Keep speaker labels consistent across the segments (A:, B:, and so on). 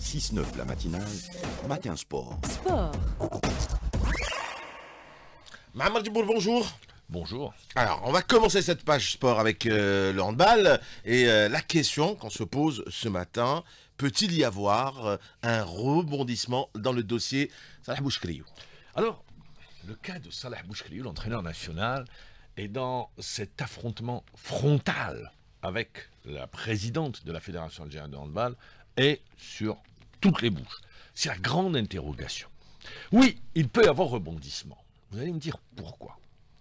A: 6-9 la matinale, matin sport. Sport. Maman Dubourg, bonjour. Bonjour. Alors, on va commencer cette page sport avec euh, le handball. Et euh, la question qu'on se pose ce matin, peut-il y avoir euh, un rebondissement dans le dossier Salah Bouchkriou Alors, le cas de Salah Bouchkriou, l'entraîneur national, et dans cet affrontement frontal avec la présidente de la Fédération algérienne de handball, est sur toutes les bouches. C'est la grande interrogation. Oui, il peut y avoir rebondissement. Vous allez me dire pourquoi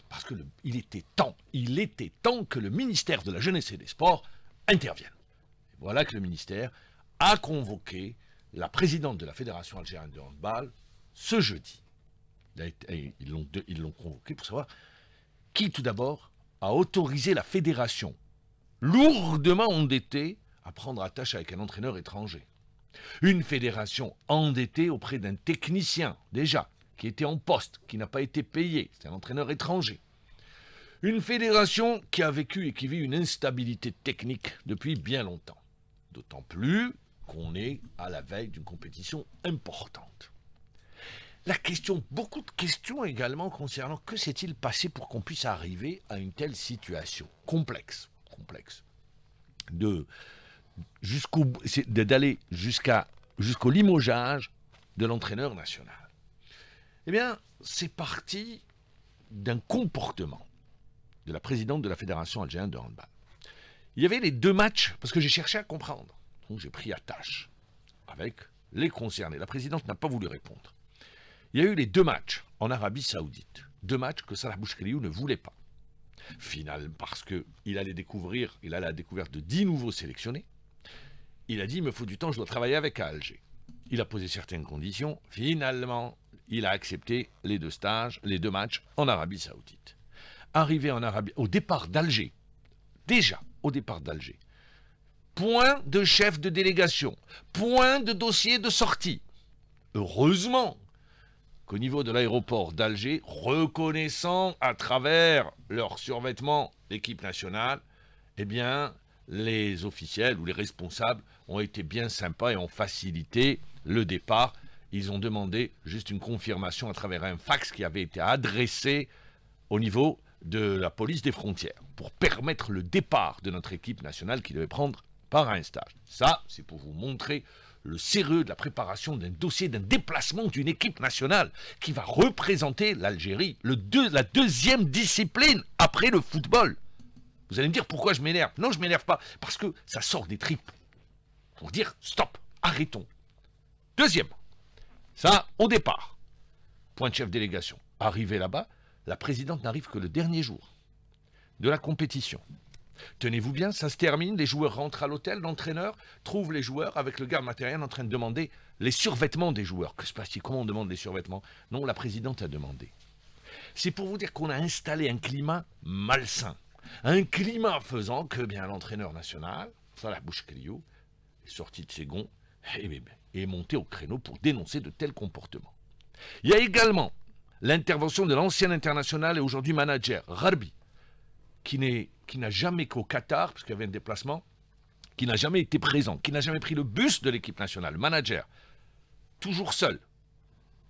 A: Parce que il était temps, il était temps que le ministère de la Jeunesse et des Sports intervienne. voilà que le ministère a convoqué la présidente de la Fédération algérienne de handball ce jeudi. Ils l'ont convoqué pour savoir qui tout d'abord a autorisé la fédération, lourdement endettée, à prendre attache avec un entraîneur étranger. Une fédération endettée auprès d'un technicien, déjà, qui était en poste, qui n'a pas été payé, c'est un entraîneur étranger. Une fédération qui a vécu et qui vit une instabilité technique depuis bien longtemps. D'autant plus qu'on est à la veille d'une compétition importante. La question, beaucoup de questions également concernant que s'est-il passé pour qu'on puisse arriver à une telle situation complexe, complexe, de jusqu'au d'aller jusqu'à jusqu'au limogeage de l'entraîneur national. Eh bien, c'est parti d'un comportement de la présidente de la Fédération algérienne de handball. Il y avait les deux matchs, parce que j'ai cherché à comprendre. Donc j'ai pris attache avec les concernés. La présidente n'a pas voulu répondre. Il y a eu les deux matchs en Arabie Saoudite. Deux matchs que Salah Bouchkriou ne voulait pas. Finalement, parce qu'il allait découvrir, il a la découverte de dix nouveaux sélectionnés. Il a dit, il me faut du temps, je dois travailler avec Alger. Il a posé certaines conditions. Finalement, il a accepté les deux stages, les deux matchs en Arabie Saoudite. Arrivé en Arabie, au départ d'Alger, déjà au départ d'Alger, point de chef de délégation, point de dossier de sortie. Heureusement qu'au niveau de l'aéroport d'Alger, reconnaissant à travers leur survêtement l'équipe nationale, eh bien, les officiels ou les responsables ont été bien sympas et ont facilité le départ. Ils ont demandé juste une confirmation à travers un fax qui avait été adressé au niveau de la police des frontières pour permettre le départ de notre équipe nationale qui devait prendre part à un stage. Ça, c'est pour vous montrer le sérieux de la préparation d'un dossier, d'un déplacement d'une équipe nationale qui va représenter l'Algérie, la deuxième discipline après le football. Vous allez me dire pourquoi je m'énerve. Non, je m'énerve pas, parce que ça sort des tripes. Pour dire stop, arrêtons. Deuxième, ça, au départ, point de chef délégation. Arrivé là-bas, la présidente n'arrive que le dernier jour de la compétition. Tenez-vous bien, ça se termine, les joueurs rentrent à l'hôtel, l'entraîneur trouve les joueurs avec le garde matériel en train de demander les survêtements des joueurs. Que se passe-t-il Comment on demande les survêtements Non, la présidente a demandé. C'est pour vous dire qu'on a installé un climat malsain. Un climat faisant que bien l'entraîneur national, ça la bouche est sorti de ses gonds et est monté au créneau pour dénoncer de tels comportements. Il y a également l'intervention de l'ancien international et aujourd'hui manager, Rabi, qui n'est qui n'a jamais qu'au Qatar, parce qu'il y avait un déplacement, qui n'a jamais été présent, qui n'a jamais pris le bus de l'équipe nationale, manager, toujours seul,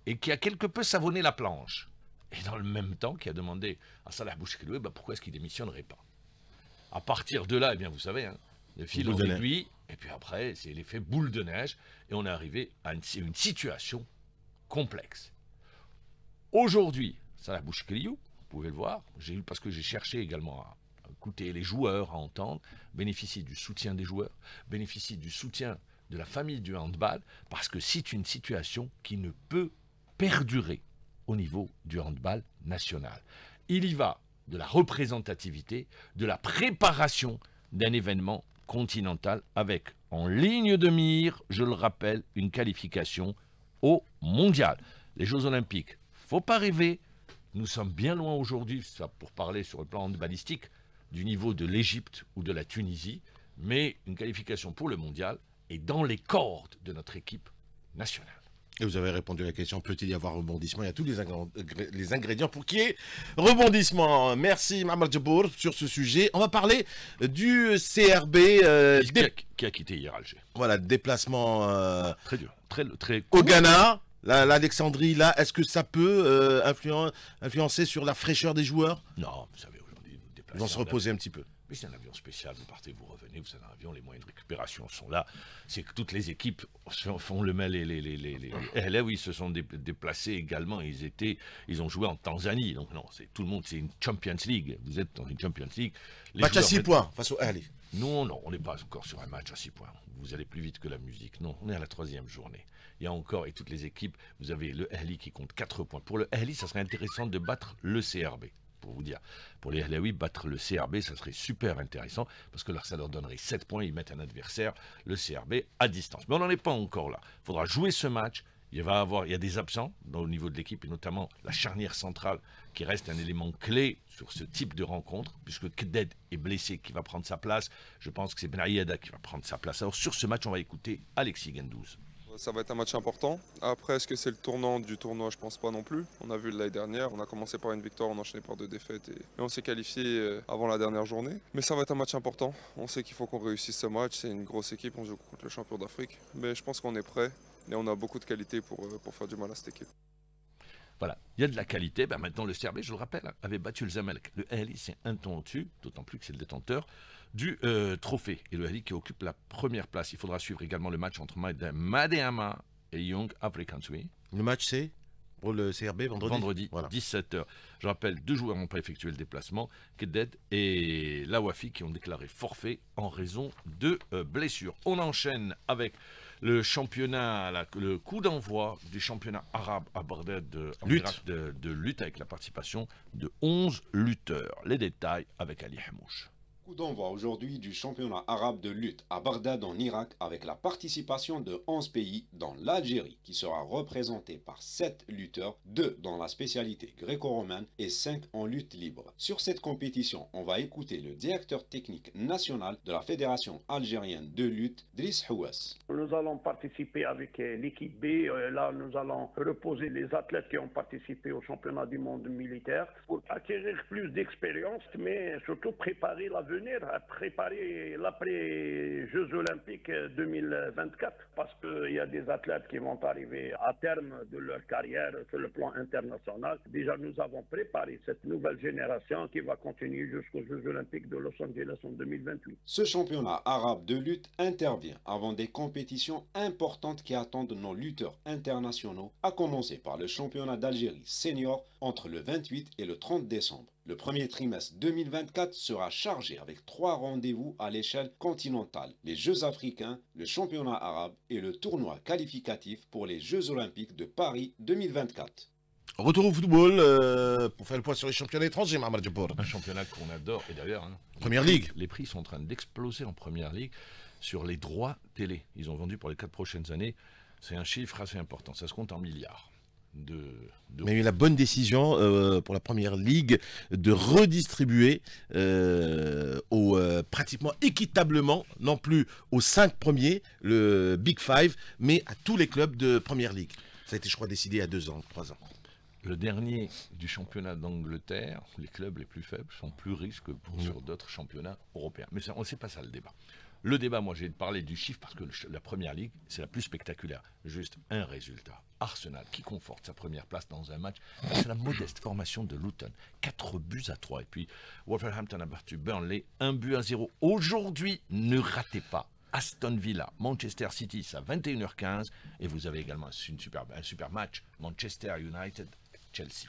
A: et qui a quelque peu savonné la planche, et dans le même temps qui a demandé à Salah Bouchkiloué eh ben, pourquoi est-ce qu'il démissionnerait pas. À partir de là, eh bien vous savez, hein, le fil en lui, et puis après, c'est l'effet boule de neige, et on est arrivé à une, situation complexe. Aujourd'hui, Salah Bouchkiliou, vous pouvez le voir, parce que j'ai cherché également à Écoutez, les joueurs à entendre, bénéficient du soutien des joueurs, bénéficient du soutien de la famille du handball, parce que c'est une situation qui ne peut perdurer au niveau du handball national. Il y va de la représentativité, de la préparation d'un événement continental avec en ligne de mire, je le rappelle, une qualification au mondial. Les Jeux olympiques, faut pas rêver, nous sommes bien loin aujourd'hui, ça pour parler sur le plan handballistique, du niveau de l'Égypte ou de la Tunisie, mais une qualification pour le mondial est dans les cordes de notre équipe nationale. Et vous avez répondu à la question, peut-il y avoir rebondissement Il y a tous les, les ingrédients pour qu'il y ait rebondissement. Merci mamadjabour sur ce sujet. On va parler du CRB. Euh, qui, a, quitté hier Alger. Voilà, déplacement euh, très dur, très, très au Ghana. L'Alexandrie, là, est-ce que ça peut euh, influencer sur la fraîcheur des joueurs Non, vous savez, ils vont se reposer un petit peu. Mais c'est un avion spécial, vous partez, vous revenez, vous avez un avion, les moyens de récupération sont là. C'est que toutes les équipes font le mal. Les, les, les, les, les oui, se sont déplacés également. Ils étaient, ils ont joué en Tanzanie. Donc non, c'est tout le monde, c'est une Champions League. Vous êtes dans une Champions League. Match à 6 points face au Allez. Non, non, on n'est pas encore sur un match à 6 points. Vous allez plus vite que la musique. Non, on est à la troisième journée. Il y a encore, et toutes les équipes, vous avez le Ahli qui compte 4 points. Pour le Ahli, ça serait intéressant de battre le CRB pour vous dire. Pour les Laoui, battre le CRB, ça serait super intéressant, parce que là, ça leur donnerait 7 points, ils mettent un adversaire, le CRB, à distance. Mais on n'en est pas encore là. Il faudra jouer ce match, il va avoir, il y a des absents au niveau de l'équipe et notamment la charnière centrale qui reste un élément clé sur ce type de rencontre puisque Kded est blessé qui va prendre sa place. Je pense que c'est Benayada qui va prendre sa place. Alors sur ce match, on va écouter Alexis Gandouz. Ça va être un match important. Après, est-ce que c'est le tournant du tournoi Je pense pas non plus. On a vu l'année dernière, on a commencé par une victoire, on enchaîné par deux défaites et, on s'est qualifié euh, avant la dernière journée. Mais ça va être un match important. On sait qu'il faut qu'on réussisse ce match. C'est une grosse équipe, on joue contre le champion d'Afrique. Mais je pense qu'on est prêt et on a beaucoup de qualité pour, euh, pour faire du mal à cette équipe. Voilà, il y a de la qualité. Ben, maintenant, le Serbie, je le rappelle, hein, avait battu le Zamalek. Le L, c'est un ton au-dessus, d'autant plus que c'est le détenteur du euh, trophée. Et le dit qui occupe la première place. Il faudra suivre également le match entre Madehama et Young Afrikansui. Le match c'est pour le CRB vendredi. Vendredi, 17h. Je rappelle, deux joueurs n'ont pas effectué le déplacement, Keded et Lawafi, qui ont déclaré forfait en raison de euh, blessures. On enchaîne avec le championnat, le coup d'envoi du championnat arabe à Bordel de lutte. De, de lutte avec la participation de 11 lutteurs. Les détails avec Ali Hamouche. Coup d'envoi aujourd'hui du championnat arabe de lutte à Bagdad en Irak avec la participation de 11 pays dans l'Algérie qui sera représentée par 7 lutteurs, 2 dans la spécialité gréco-romaine et 5 en lutte libre. Sur cette compétition, on va écouter le directeur technique national de la Fédération algérienne de lutte, Driss Houas. Nous allons participer avec euh, l'équipe B. Euh, là, nous allons reposer les athlètes qui ont participé au championnat du monde militaire pour acquérir plus d'expérience, mais surtout préparer la vie à préparer l'après-Jeux Olympiques 2024 parce qu'il y a des athlètes qui vont arriver à terme de leur carrière sur le plan international. Déjà, nous avons préparé cette nouvelle génération qui va continuer jusqu'aux Jeux Olympiques de Los Angeles en 2028. Ce championnat arabe de lutte intervient avant des compétitions importantes qui attendent nos lutteurs internationaux, à commencer par le championnat d'Algérie senior entre le 28 et le 30 décembre. Le premier trimestre 2024 sera chargé avec trois rendez-vous à l'échelle continentale, les Jeux africains, le championnat arabe et le tournoi qualificatif pour les Jeux olympiques de Paris 2024. Retour au football euh, pour faire le point sur les championnats étrangers, Mamar Un championnat qu'on adore, et d'ailleurs... Hein, première Ligue Les prix sont en train d'exploser en Première Ligue sur les droits télé. Ils ont vendu pour les quatre prochaines années, c'est un chiffre assez important, ça se compte en milliards de, Mais la bonne décision euh, pour la première ligue de redistribuer euh, euh, pratiquement équitablement, non plus aux cinq premiers, le Big Five, mais à tous les clubs de première ligue. Ça a été, je crois, décidé a deux ans, trois ans. Le dernier du championnat d'Angleterre, les clubs les plus faibles sont plus riches que sur d'autres championnats européens. Mais on sait pas ça le débat. Le débat, moi j'ai parlé du chiffre parce que la première ligue, c'est la plus spectaculaire. Juste un résultat. Arsenal qui conforte sa première place dans un match. C'est la modeste formation de Luton. quatre buts à trois. Et puis Wolverhampton a battu Burnley un but à 0. Aujourd'hui, ne ratez pas. Aston Villa, Manchester City, c'est à 21h15. Et vous avez également une un super match, Manchester United, Chelsea.